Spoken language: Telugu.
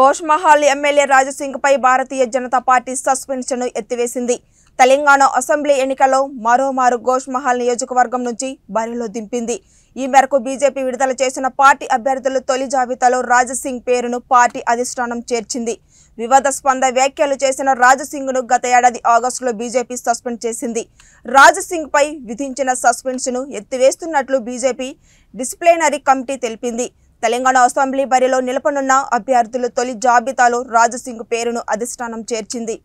ఘోష్మహల్ ఎమ్మెల్యే పై భారతీయ జనతా పార్టీ సస్పెన్షన్ను ఎత్తివేసింది తెలంగాణ అసెంబ్లీ ఎన్నికల్లో మరోమారు ఘోష్మహల్ నియోజకవర్గం నుంచి బరిలో దింపింది ఈ మేరకు బీజేపీ విడుదల చేసిన పార్టీ అభ్యర్థుల తొలి జాబితాలో రాజసింగ్ పేరును పార్టీ అధిష్టానం చేర్చింది వివాదాస్పంద వ్యాఖ్యలు చేసిన ను గత ఏడాది ఆగస్టులో బీజేపీ సస్పెండ్ చేసింది పై విధించిన సస్పెన్షన్ను ఎత్తివేస్తున్నట్లు బీజేపీ డిసిప్లినరీ కమిటీ తెలిపింది తెలంగాణ అసెంబ్లీ బరిలో నిలపనున్న అభ్యర్థుల తొలి జాబితాలో రాజసింగ్ పేరును అధిష్టానం చేర్చింది